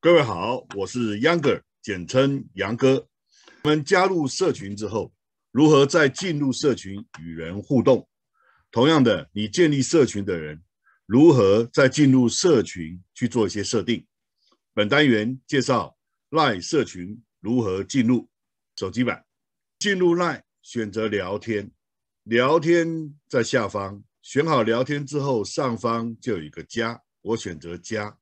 各位好，我是 Younger，简称杨哥。我们加入社群之后，如何在进入社群与人互动？同样的，你建立社群的人如何在进入社群去做一些设定？本单元介绍赖社群如何进入手机版。进入赖，选择聊天，聊天在下方选好聊天之后，上方就有一个加，我选择加。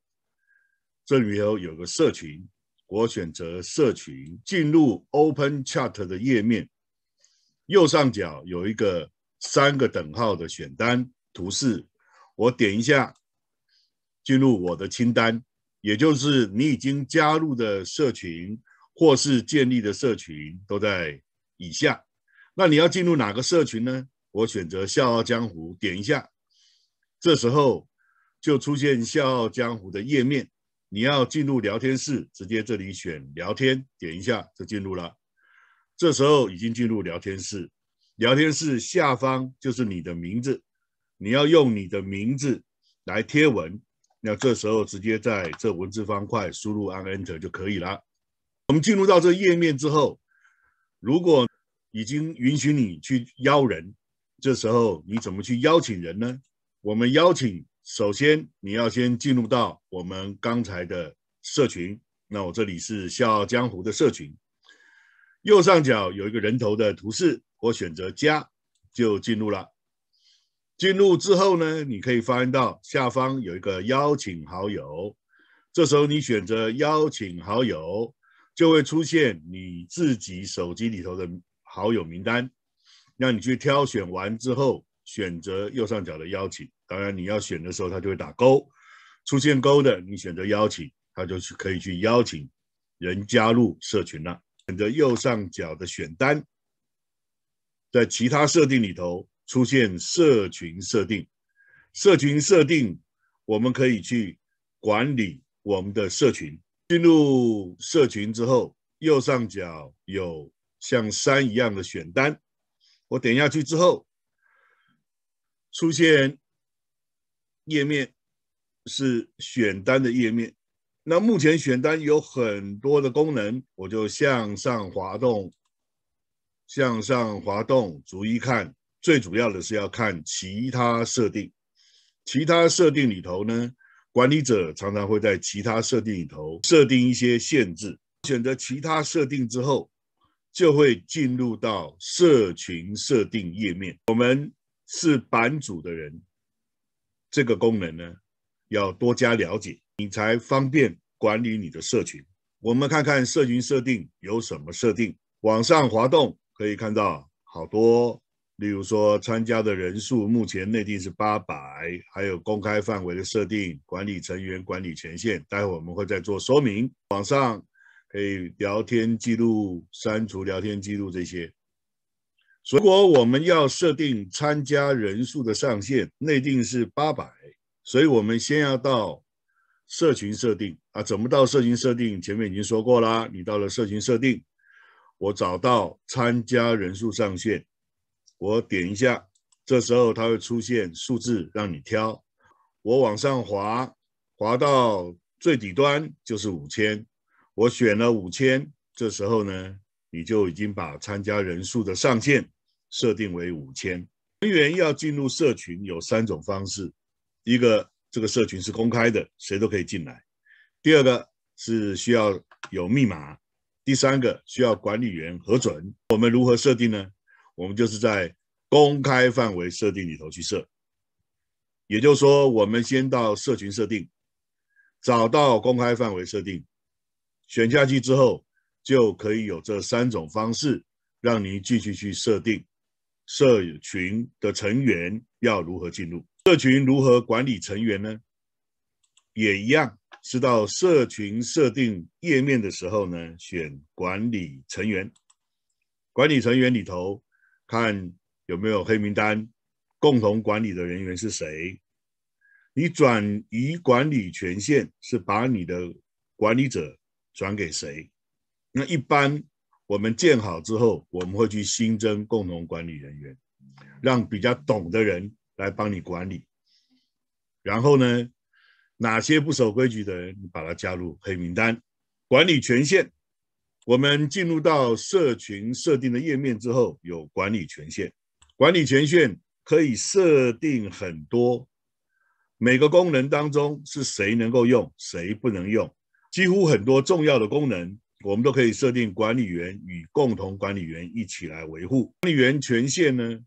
这里头有个社群，我选择社群进入 Open Chat 的页面，右上角有一个三个等号的选单图示，我点一下进入我的清单，也就是你已经加入的社群或是建立的社群都在以下。那你要进入哪个社群呢？我选择《笑傲江湖》，点一下，这时候就出现《笑傲江湖》的页面。你要进入聊天室，直接这里选聊天，点一下就进入了。这时候已经进入聊天室，聊天室下方就是你的名字，你要用你的名字来贴文。那这时候直接在这文字方块输入按 Enter 就可以了。我们进入到这页面之后，如果已经允许你去邀人，这时候你怎么去邀请人呢？我们邀请。首先，你要先进入到我们刚才的社群。那我这里是《笑傲江湖》的社群，右上角有一个人头的图示，我选择加，就进入了。进入之后呢，你可以发现到下方有一个邀请好友。这时候你选择邀请好友，就会出现你自己手机里头的好友名单，让你去挑选完之后，选择右上角的邀请。当然，你要选的时候，它就会打勾。出现勾的，你选择邀请，它就是可以去邀请人加入社群了。选择右上角的选单，在其他设定里头出现社群设定。社群设定，我们可以去管理我们的社群。进入社群之后，右上角有像山一样的选单。我点下去之后，出现。页面是选单的页面，那目前选单有很多的功能，我就向上滑动，向上滑动，逐一看。最主要的是要看其他设定，其他设定里头呢，管理者常常会在其他设定里头设定一些限制。选择其他设定之后，就会进入到社群设定页面。我们是版主的人。这个功能呢，要多加了解，你才方便管理你的社群。我们看看社群设定有什么设定，往上滑动可以看到好多，例如说参加的人数，目前内地是八百，还有公开范围的设定，管理成员管理权限，待会我们会再做说明。往上可以聊天记录，删除聊天记录这些。如果我们要设定参加人数的上限，内定是八百，所以我们先要到社群设定啊。怎么到社群设定？前面已经说过啦，你到了社群设定，我找到参加人数上限，我点一下，这时候它会出现数字让你挑，我往上滑，滑到最底端就是五千，我选了五千，这时候呢，你就已经把参加人数的上限。设定为五千人员要进入社群有三种方式：一个这个社群是公开的，谁都可以进来；第二个是需要有密码；第三个需要管理员核准。我们如何设定呢？我们就是在公开范围设定里头去设，也就是说，我们先到社群设定，找到公开范围设定，选下去之后，就可以有这三种方式让你继续去设定。社群的成员要如何进入？社群如何管理成员呢？也一样，是到社群设定页面的时候呢，选管理成员。管理成员里头，看有没有黑名单，共同管理的人员是谁。你转移管理权限是把你的管理者转给谁？那一般。我们建好之后，我们会去新增共同管理人员，让比较懂的人来帮你管理。然后呢，哪些不守规矩的人，你把它加入黑名单。管理权限，我们进入到社群设定的页面之后，有管理权限。管理权限可以设定很多，每个功能当中是谁能够用，谁不能用，几乎很多重要的功能。我们都可以设定管理员与共同管理员一起来维护管理员权限呢，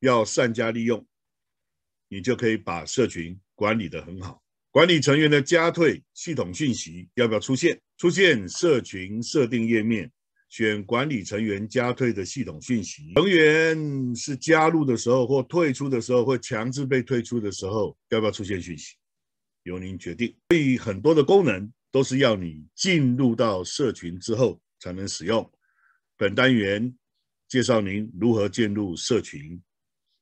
要善加利用，你就可以把社群管理的很好。管理成员的加退系统讯息要不要出现？出现社群设定页面，选管理成员加退的系统讯息。成员是加入的时候或退出的时候，会强制被退出的时候，要不要出现讯息？由您决定。所以很多的功能。都是要你进入到社群之后才能使用。本单元介绍您如何进入社群，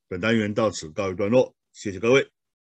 本单元到此告一段落，谢谢各位。